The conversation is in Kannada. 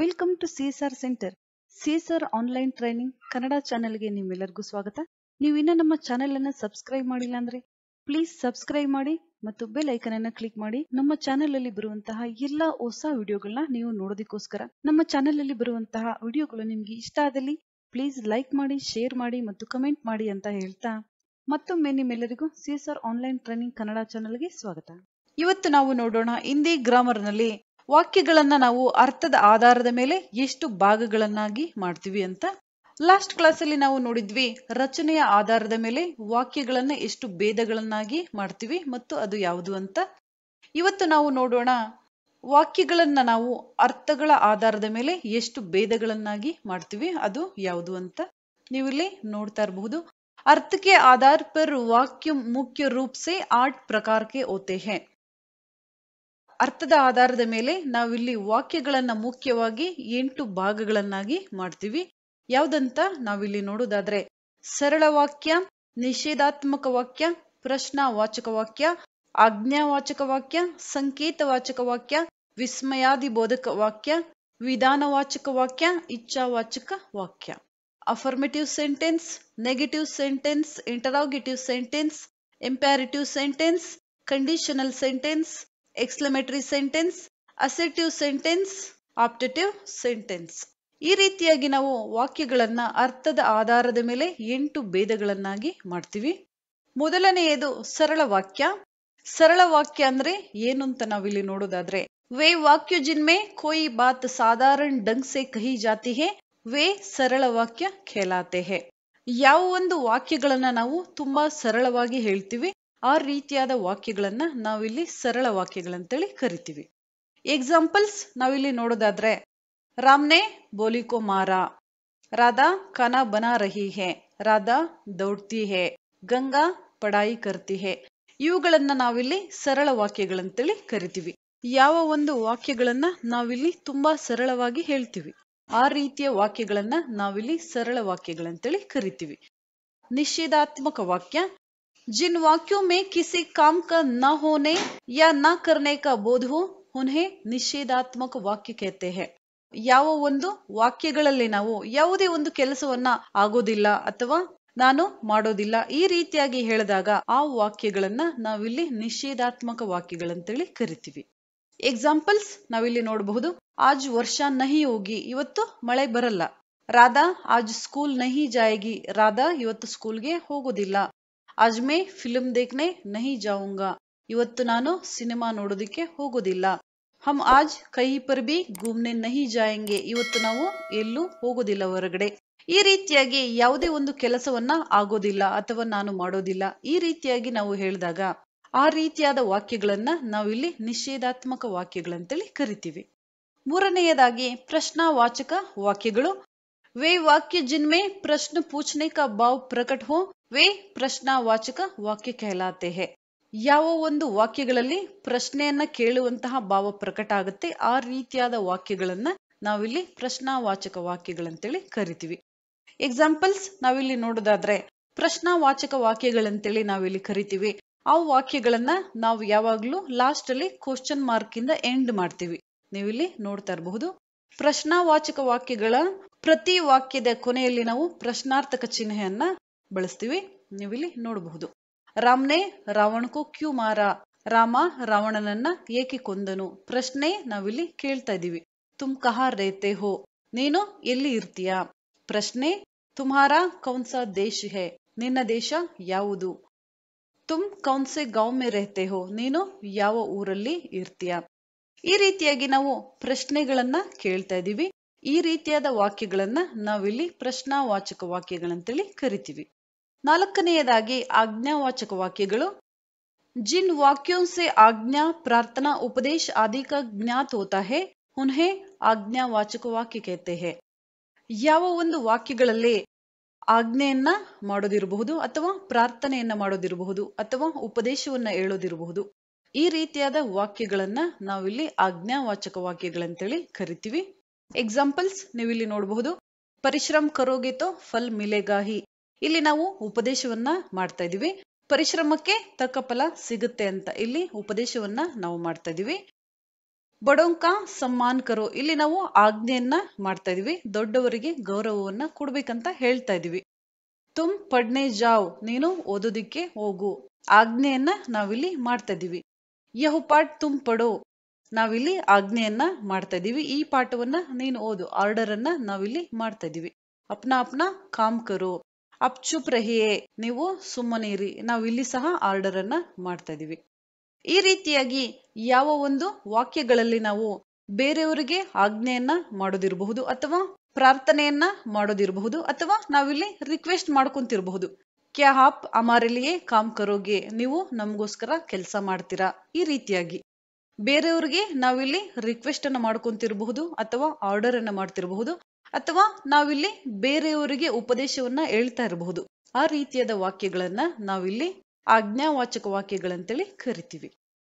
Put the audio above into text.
welcome to CSR centre CSR online training Kannada ಗೆ ನಿಮ್ಮೆಲ್ಲರಿಗೂ ಸ್ವಾಗತ ನೀವು ಇನ್ನೂ ನಮ್ಮ ಚಾನೆಲ್ ಅನ್ನು ಸಬ್ಸ್ಕ್ರೈಬ್ ಮಾಡಿಲ್ಲ ಅಂದ್ರೆ ಪ್ಲೀಸ್ ಸಬ್ಸ್ಕ್ರೈಬ್ ಮಾಡಿ ಮತ್ತು ಬೆಲ್ ಐಕನ್ ಅನ್ನ ಕ್ಲಿಕ್ ಮಾಡಿ ನಮ್ಮ ಚಾನೆಲ್ ಅಲ್ಲಿ ಬರುವಂತಹ ಎಲ್ಲಾ ಹೊಸ ವಿಡಿಯೋಗಳನ್ನ ನೀವು ನೋಡೋದಕ್ಕೋಸ್ಕರ ನಮ್ಮ ಚಾನೆಲ್ ಅಲ್ಲಿ ಬರುವಂತಹ ವಿಡಿಯೋಗಳು ನಿಮ್ಗೆ ಇಷ್ಟ ಆದಲ್ಲಿ ಪ್ಲೀಸ್ ಲೈಕ್ ಮಾಡಿ ಶೇರ್ ಮಾಡಿ ಮತ್ತು ಕಮೆಂಟ್ ಮಾಡಿ ಅಂತ ಹೇಳ್ತಾ ಮತ್ತೊಮ್ಮೆ ನಿಮ್ಮೆಲ್ಲರಿಗೂ ಸಿಎಸ್ಆರ್ ಆನ್ಲೈನ್ ಟ್ರೈನಿಂಗ್ ಕನ್ನಡ ಗೆ ಸ್ವಾಗತ ಇವತ್ತು ನಾವು ನೋಡೋಣ ಹಿಂದಿ ನಲ್ಲಿ ವಾಕ್ಯಗಳನ್ನು ನಾವು ಅರ್ಥದ ಆಧಾರದ ಮೇಲೆ ಎಷ್ಟು ಭಾಗಗಳನ್ನಾಗಿ ಮಾಡ್ತೀವಿ ಅಂತ ಲಾಸ್ಟ್ ಕ್ಲಾಸಲ್ಲಿ ನಾವು ನೋಡಿದ್ವಿ ರಚನೆಯ ಆಧಾರದ ಮೇಲೆ ವಾಕ್ಯಗಳನ್ನು ಎಷ್ಟು ಭೇದಗಳನ್ನಾಗಿ ಮಾಡ್ತೀವಿ ಮತ್ತು ಅದು ಯಾವುದು ಅಂತ ಇವತ್ತು ನಾವು ನೋಡೋಣ ವಾಕ್ಯಗಳನ್ನು ನಾವು ಅರ್ಥಗಳ ಆಧಾರದ ಮೇಲೆ ಎಷ್ಟು ಭೇದಗಳನ್ನಾಗಿ ಮಾಡ್ತೀವಿ ಅದು ಯಾವುದು ಅಂತ ನೀವಿಲ್ಲಿ ನೋಡ್ತಾ ಇರಬಹುದು ಅರ್ಥಕ್ಕೆ ಆಧಾರ್ ಪರ್ ವಾಕ್ಯ ಮುಖ್ಯ ರೂಪ್ಸೆ ಸೆ ಆಟ್ ಪ್ರಕಾರಕ್ಕೆ ಓತೆ ಹೇ ಅರ್ಥದ ಆಧಾರದ ಮೇಲೆ ನಾವಿಲ್ಲಿ ವಾಕ್ಯಗಳನ್ನು ಮುಖ್ಯವಾಗಿ ಎಂಟು ಭಾಗಗಳನ್ನಾಗಿ ಮಾಡ್ತೀವಿ ಯಾವುದಂತ ನಾವಿಲ್ಲಿ ನೋಡೋದಾದ್ರೆ ಸರಳ ವಾಕ್ಯ ನಿಷೇಧಾತ್ಮಕ ವಾಕ್ಯ ಪ್ರಶ್ನಾವಾಚಕ ವಾಕ್ಯ ಆಜ್ಞಾವಾಚಕ ವಾಕ್ಯ ಸಂಕೇತವಾಚಕ ವಾಕ್ಯ ವಿಸ್ಮಯಾದಿ ಬೋಧಕ ವಾಕ್ಯ ವಿಧಾನವಾಚಕ ವಾಕ್ಯ ಇಚ್ಛಾವಾಚಕ ವಾಕ್ಯ affirmative sentence negative sentence interrogative sentence imperative sentence conditional sentence exclamatory sentence assertive sentence optative sentence ಈ ರೀತಿಯಾಗಿ ನಾವು ವಾಕ್ಯಗಳನ್ನ ಅರ್ಥದ ಆಧಾರದ ಮೇಲೆ ಎಂಟು ಭೇದಗಳನ್ನಾಗಿ ಮಾಡ್ತೀವಿ ಮೊದಲನೆಯದು ಸರಳ ವಾಕ್ಯ ಸರಳ ವಾಕ್ಯ ಅಂದ್ರೆ ಏನು ಅಂತ ನಾವಿಲ್ಲಿ ನೋಡೋದಾದ್ರೆ ವೇ ವಾಕ್ಯ ಜಿನ್ಮೆ ಕೋಯಿ ಬಾತ್ ಸಾಧಾರಣ ಡಂಗ್ಸೆ ಕಹಿ ಜಾತಿ ಹೇ ವೇ ಸರಳ ವಾಕ್ಯ ಖೇಲಾತೆ ಹೇ ಯಾವ ಒಂದು ವಾಕ್ಯಗಳನ್ನ ನಾವು ತುಂಬಾ ಸರಳವಾಗಿ ಹೇಳ್ತೀವಿ ಆ ರೀತಿಯಾದ ವಾಕ್ಯಗಳನ್ನ ನಾವಿಲ್ಲಿ ಸರಳ ವಾಕ್ಯಗಳಂತೇಳಿ ಕರಿತೀವಿ ಎಕ್ಸಾಂಪಲ್ಸ್ ನಾವಿಲ್ಲಿ ನೋಡೋದಾದ್ರೆ ರಾಮ್ನೆ ಬೋಲಿಕೋ ಮಾರ ರಾಧಾ ಖಾನಾ ಬನಾ ರಹಿ ಹೇ ರಾಧಾ ದೌಡ್ತಿ ಹೇ ಗಂಗಾ ಪಡಾಯಿ ಕರ್ತಿ ಹೇ ಇವುಗಳನ್ನ ನಾವಿಲ್ಲಿ ಸರಳ ವಾಕ್ಯಗಳಂತೇಳಿ ಕರಿತೀವಿ ಯಾವ ಒಂದು ವಾಕ್ಯಗಳನ್ನ ನಾವಿಲ್ಲಿ ತುಂಬಾ ಸರಳವಾಗಿ ಹೇಳ್ತೀವಿ ಆ ರೀತಿಯ ವಾಕ್ಯಗಳನ್ನ ನಾವಿಲ್ಲಿ ಸರಳ ವಾಕ್ಯಗಳಂತೇಳಿ ಕರಿತೀವಿ ನಿಷೇಧಾತ್ಮಕ ವಾಕ್ಯ जिन वाक्यों में किसी काम का न होने या न करने का बोध हो उन्हें ನಿಷೇಧಾತ್ಮಕ ವಾಕ್ಯ कहते हैं ಯಾವ ಒಂದು ವಾಕ್ಯಗಳಲ್ಲಿ ನಾವು ಯಾವುದೇ ಒಂದು ಕೆಲಸವನ್ನ ಆಗೋದಿಲ್ಲ ಅಥವಾ ನಾನು ಮಾಡೋದಿಲ್ಲ ಈ ರೀತಿಯಾಗಿ ಹೇಳಿದಾಗ ಆ ವಾಕ್ಯಗಳನ್ನ ನಾವಿಲ್ಲಿ ನಿಷೇಧಾತ್ಮಕ ವಾಕ್ಯಗಳಂತೇಳಿ ಕರಿತೀವಿ ಎಕ್ಸಾಂಪಲ್ಸ್ ನಾವಿಲ್ಲಿ ನೋಡಬಹುದು ಆಜ್ ವರ್ಷ ನಹಿ ಹೋಗಿ ಇವತ್ತು ಮಳೆ ಬರಲ್ಲ ರಾಧಾ ಆಜ್ ಸ್ಕೂಲ್ ನಹಿ ಜಾಯಗಿ ರಾಧಾ ಇವತ್ತು ಸ್ಕೂಲ್ಗೆ ಹೋಗೋದಿಲ್ಲ ಅಜ್ಮೆ ಫಿಲ್ಮ್ फिल्म ನಹಿ ಜಾವುಂಗ ಇವತ್ತು ನಾನು ಸಿನಿಮಾ ನೋಡೋದಿಕ್ಕೆ ಹೋಗೋದಿಲ್ಲ ಹಮ್ ಆಜ್ ಕೈ ಪರ್ ಬಿ ಗುಮ್ನೆ ನಹಿ ಜಾಯಂಗೆ ಇವತ್ತು ನಾವು ಎಲ್ಲೂ ಹೋಗೋದಿಲ್ಲ ಹೊರಗಡೆ ಈ ರೀತಿಯಾಗಿ ಯಾವುದೇ ಒಂದು ಕೆಲಸವನ್ನ ಆಗೋದಿಲ್ಲ ಅಥವಾ ನಾನು ಮಾಡೋದಿಲ್ಲ ಈ ರೀತಿಯಾಗಿ ನಾವು ಹೇಳಿದಾಗ ಆ ರೀತಿಯಾದ ವಾಕ್ಯಗಳನ್ನ ನಾವಿಲ್ಲಿ ನಿಷೇಧಾತ್ಮಕ ವಾಕ್ಯಗಳಂತೇಳಿ ಕರಿತೀವಿ ಮೂರನೆಯದಾಗಿ ಪ್ರಶ್ನಾವಾಚಕ ವಾಕ್ಯಗಳು ವೇ ವಾಕ್ಯ ಜಿನ್ಮೆ ಪ್ರಶ್ನ ಪೂಚನೆ ಕ ಭಾವ್ ಪ್ರಕಟ್ ಹೋ ವೇ ಪ್ರಶ್ನಾವಾಚಕ ವಾಕ್ಯ ಕೇಳಾತೆ ಹೇ ಯಾವ ಒಂದು ವಾಕ್ಯಗಳಲ್ಲಿ ಪ್ರಶ್ನೆಯನ್ನ ಕೇಳುವಂತಹ ಭಾವ ಪ್ರಕಟ ಆಗುತ್ತೆ ಆ ರೀತಿಯಾದ ವಾಕ್ಯಗಳನ್ನ ನಾವಿಲ್ಲಿ ಪ್ರಶ್ನಾವಾಚಕ ವಾಕ್ಯಗಳಂತೇಳಿ ಕರಿತೀವಿ ಎಕ್ಸಾಂಪಲ್ಸ್ ನಾವಿಲ್ಲಿ ನೋಡೋದಾದ್ರೆ ಪ್ರಶ್ನಾವಾಚಕ ವಾಕ್ಯಗಳಂತೇಳಿ ನಾವಿಲ್ಲಿ ಕರಿತೀವಿ ಆ ವಾಕ್ಯಗಳನ್ನ ನಾವು ಯಾವಾಗ್ಲೂ ಲಾಸ್ಟ್ ಅಲ್ಲಿ ಕ್ವಶನ್ ಮಾರ್ಕ್ ಇಂದ ಎಂಡ್ ಮಾಡ್ತೀವಿ ನೀವಿಲ್ಲಿ ನೋಡ್ತಾ ಇರಬಹುದು ಪ್ರಶ್ನಾವಾಚಕ ವಾಕ್ಯಗಳ ಪ್ರತಿ ವಾಕ್ಯದ ಕೊನೆಯಲ್ಲಿ ನಾವು ಪ್ರಶ್ನಾರ್ಥಕ ಚಿಹ್ನೆಯನ್ನ ಬಳಸ್ತೀವಿ ನೀವಿಲ್ಲಿ ನೋಡಬಹುದು ರಾಮ್ನೇ ರಾವಣಕ್ಕೂ ಕ್ಯೂ ಮಾರ ರಾಮ ರಾವಣನನ್ನ ಏಕೆ ಕೊಂದನು ಪ್ರಶ್ನೆ ನಾವಿಲ್ಲಿ ಕೇಳ್ತಾ ಇದೀವಿ ತುಮ್ ಕಹ ರೇತೆ ಹೋ ನೀನು ಎಲ್ಲಿ ಇರ್ತೀಯ ಪ್ರಶ್ನೆ ತುಮಾರ ಕೌನ್ಸ ದೇಶ ಹೇ ನಿನ್ನ ದೇಶ ಯಾವುದು ತುಮ್ ಕೌನ್ಸೆ ಗೌ ಮೇ ರೇತೆ ಹೋ ನೀನು ಯಾವ ಊರಲ್ಲಿ ಇರ್ತೀಯ ಈ ರೀತಿಯಾಗಿ ನಾವು ಪ್ರಶ್ನೆಗಳನ್ನ ಕೇಳ್ತಾ ಇದೀವಿ ಈ ರೀತಿಯಾದ ವಾಕ್ಯಗಳನ್ನ ನಾವಿಲ್ಲಿ ಪ್ರಶ್ನಾವಾಚಕ ವಾಕ್ಯಗಳಂತೇಳಿ ಕರಿತೀವಿ ನಾಲ್ಕನೆಯದಾಗಿ ಆಜ್ಞಾವಾಚಕ ವಾಕ್ಯಗಳು ಜಿನ್ वाक्यों से आज्ञा प्रार्थना उपदेश आदि का ज्ञात होता ಆಜ್ಞಾವಾಚಕ ವಾಕ್ಯ कहते हैं ಯಾವ ಒಂದು ವಾಕ್ಯಗಳಲ್ಲಿ ಆಜ್ಞೆಯನ್ನ ಮಾಡೋದಿರಬಹುದು ಅಥವಾ ಪ್ರಾರ್ಥನೆಯನ್ನ ಮಾಡೋದಿರಬಹುದು ಅಥವಾ ಉಪದೇಶವನ್ನ ಹೇಳೋದಿರಬಹುದು ಈ ರೀತಿಯಾದ ವಾಕ್ಯಗಳನ್ನ ನಾವಿಲ್ಲಿ ಆಜ್ಞಾವಾಚಕ ವಾಕ್ಯಗಳಂತೇಳಿ ಕರಿತೀವಿ ಎಕ್ಸಾಂಪಲ್ಸ್ ನೀವಿಲ್ಲಿ ನೋಡಬಹುದು ಪರಿಶ್ರಮ ಕರೋಗೆ ತೋ ಫಲ್ ಮಿಲೆಗಾಹಿ ಇಲ್ಲಿ ನಾವು ಉಪದೇಶವನ್ನ ಮಾಡ್ತಾ ಇದೀವಿ ಪರಿಶ್ರಮಕ್ಕೆ ತಕ್ಕ ಫಲ ಸಿಗುತ್ತೆ ಅಂತ ಇಲ್ಲಿ ಉಪದೇಶವನ್ನ ನಾವು ಮಾಡ್ತಾ ಇದೀವಿ ಬಡೋಂಕ ಸಮ್ಮಾನ್ ಕರೋ ಇಲ್ಲಿ ನಾವು ಆಜ್ಞೆಯನ್ನ ಮಾಡ್ತಾ ಇದೀವಿ ದೊಡ್ಡವರಿಗೆ ಗೌರವವನ್ನ ಕೊಡ್ಬೇಕಂತ ಹೇಳ್ತಾ ಇದೀವಿ ತುಮ್ ಪಡ್ನೆ ಜಾವ್ ನೀನು ಓದೋದಿಕ್ಕೆ ಹೋಗು ಆಜ್ಞೆಯನ್ನ ನಾವಿಲ್ಲಿ ಮಾಡ್ತಾ ಇದೀವಿ ಯಹು ಪಾಠ ತುಮ್ ಪಡೋ ನಾವಿಲ್ಲಿ ಆಜ್ಞೆಯನ್ನ ಮಾಡ್ತಾ ಇದೀವಿ ಈ ಪಾಠವನ್ನ ನೀನು ಓದು ಆರ್ಡರ್ ಅನ್ನ ನಾವಿಲ್ಲಿ ಮಾಡ್ತಾ ಇದೀವಿ ಅಪ್ನಾ ಅಪ್ನಾ ಕಾಮ್ ಕರೋ ಅಪ್ಚುಪ್ ರಹಿಯೇ ನೀವು ಸುಮ್ಮನೆ ಇರಿ ನಾವು ಇಲ್ಲಿ ಸಹ ಆರ್ಡರ್ ಅನ್ನ ಮಾಡ್ತಾ ಇದೀವಿ ಈ ರೀತಿಯಾಗಿ ಯಾವ ಒಂದು ವಾಕ್ಯಗಳಲ್ಲಿ ನಾವು ಬೇರೆಯವರಿಗೆ ಆಜ್ಞೆಯನ್ನ ಮಾಡೋದಿರಬಹುದು ಅಥವಾ ಪ್ರಾರ್ಥನೆಯನ್ನ ಮಾಡೋದಿರಬಹುದು ಅಥವಾ ನಾವಿಲ್ಲಿ ರಿಕ್ವೆಸ್ಟ್ ಮಾಡ್ಕೊಂತಿರಬಹುದು ಕ್ಯಾ ಹಾಪ್ ಅಮಾರಲ್ಲಿಯೇ ಕಾಮ್ ಕರೋಗೆ ನೀವು ನಮಗೋಸ್ಕರ ಕೆಲಸ ಮಾಡ್ತೀರಾ ಈ ರೀತಿಯಾಗಿ ಬೇರೆಯವರಿಗೆ ನಾವಿಲ್ಲಿ ರಿಕ್ವೆಸ್ಟ್ ಅನ್ನ ಮಾಡ್ಕೊಂತಿರಬಹುದು ಅಥವಾ ಆರ್ಡರ್ ಅನ್ನ ಮಾಡ್ತಿರಬಹುದು ಅಥವಾ ನಾವಿಲ್ಲಿ ಬೇರೆಯವರಿಗೆ ಉಪದೇಶವನ್ನ ಹೇಳ್ತಾ ಇರಬಹುದು ಆ ರೀತಿಯಾದ ವಾಕ್ಯಗಳನ್ನ ನಾವಿಲ್ಲಿ ಆಜ್ಞಾವಾಚಕ ವಾಕ್ಯಗಳಂತೇಳಿ ಕರಿತೀವಿ